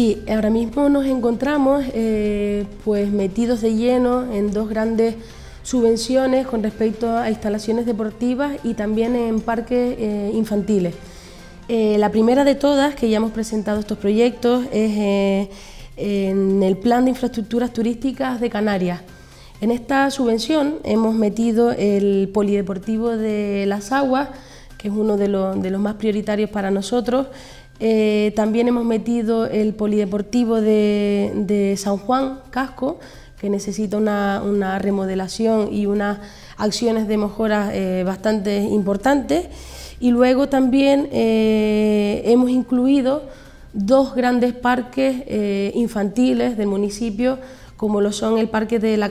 Sí, ahora mismo nos encontramos eh, pues metidos de lleno en dos grandes subvenciones con respecto a instalaciones deportivas y también en parques eh, infantiles. Eh, la primera de todas, que ya hemos presentado estos proyectos, es en el Plan de Infraestructuras Turísticas de Canarias. En esta subvención hemos metido el Polideportivo de las Aguas, que es uno de los más prioritarios para nosotros, eh, también hemos metido el polideportivo de, San Juan, Casco, que necesita una, remodelación y unas acciones de mejora eh, bastante importantes. Y luego también eh, hemos incluido dos grandes parques infantiles del municipio, como lo son el Parque de la,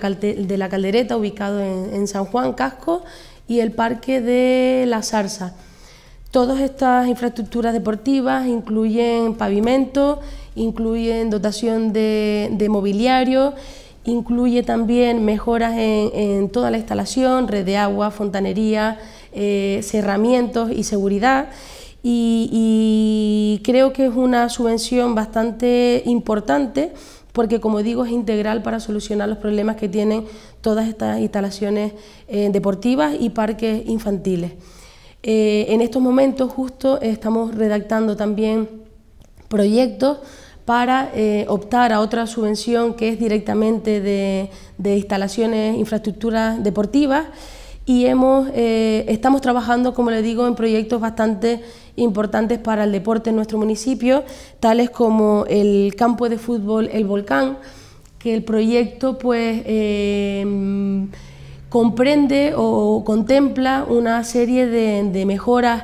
Caldereta, ubicado en, en San Juan Casco, y el Parque de La Zarza. Todas estas infraestructuras deportivas incluyen pavimento, incluyen dotación de, mobiliario, incluye también mejoras en, toda la instalación, red de agua, fontanería, eh, cerramientos y seguridad. Y, creo que es una subvención bastante importante porque como digo es integral para solucionar los problemas que tienen todas estas instalaciones eh, deportivas y parques infantiles. Eh, en estos momentos justo eh, estamos redactando también proyectos para eh, optar a otra subvención que es directamente de, instalaciones, infraestructuras deportivas y hemos, estamos trabajando, como le digo, en proyectos bastante importantes para el deporte en nuestro municipio, tales como el campo de fútbol El Volcán, que el proyecto pues comprende o contempla una serie de, mejoras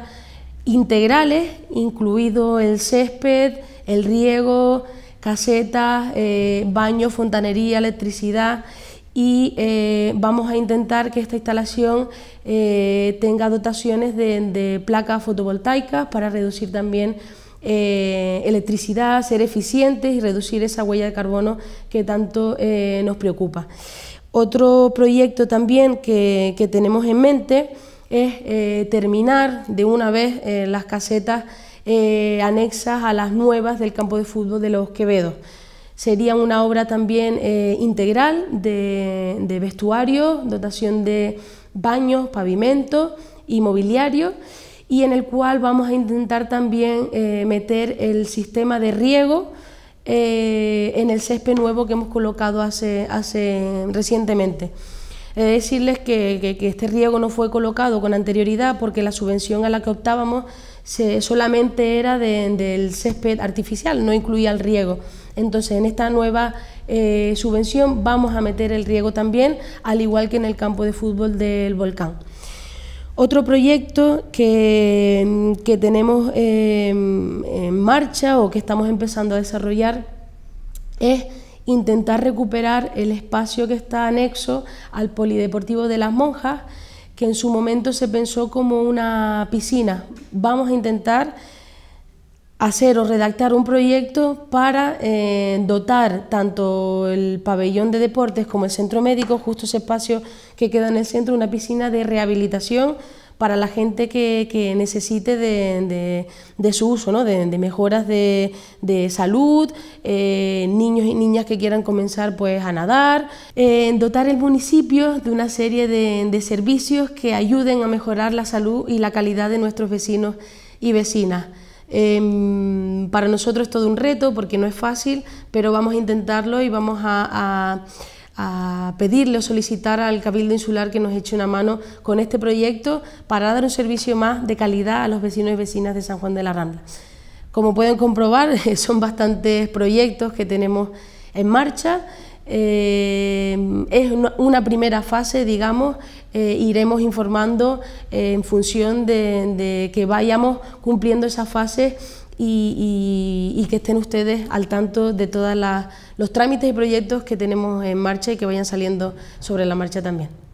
integrales, incluido el césped, el riego, casetas, baño, eh, baños, fontanería, electricidad y eh, vamos a intentar que esta instalación eh, tenga dotaciones de, de, placas fotovoltaicas para reducir también electricidad, ser eficientes y reducir esa huella de carbono que tanto nos preocupa. Otro proyecto también que, tenemos en mente es eh, terminar de una vez eh, las casetas eh, anexas a las nuevas del campo de fútbol de los Quevedos. Sería una obra también integral de, vestuario, dotación de baños, pavimentos y mobiliario y en el cual vamos a intentar también meter el sistema de riego eh, en el césped nuevo que hemos colocado hace, recientemente. He de decirles que, este riego no fue colocado con anterioridad porque la subvención a la que optábamos solamente era del césped artificial, no incluía el riego. Entonces, en esta nueva eh, subvención vamos a meter el riego también, al igual que en el campo de fútbol del volcán. Otro proyecto que, tenemos em, en marcha o que estamos empezando a desarrollar es intentar recuperar el espacio que está anexo al Polideportivo de las Monjas, que en su momento se pensó como una piscina. Vamos a intentar hacer o redactar un proyecto para eh, dotar tanto el pabellón de deportes como el centro médico, justo ese espacio que queda en el centro, una piscina de rehabilitación para la gente que, necesite de, su uso, ¿no? de, mejoras de, salud, eh, niños y niñas que quieran comenzar pues, a nadar, eh, dotar el municipio de una serie de servicios que ayuden a mejorar la salud y la calidad de nuestros vecinos y vecinas. Em, para nosotros es todo un reto porque no es fácil, pero vamos a intentarlo y vamos a, pedirle o solicitar al Cabildo Insular que nos eche una mano con este proyecto para dar un servicio más de calidad a los vecinos y vecinas de San Juan de la Rambla. Como pueden comprobar, son bastantes proyectos que tenemos en marcha eh, es una primera fase, digamos, eh, iremos informando eh, en función de, que vayamos cumpliendo esa fase y, y, que estén ustedes al tanto de todos los trámites y proyectos que tenemos en marcha y que vayan saliendo sobre la marcha también.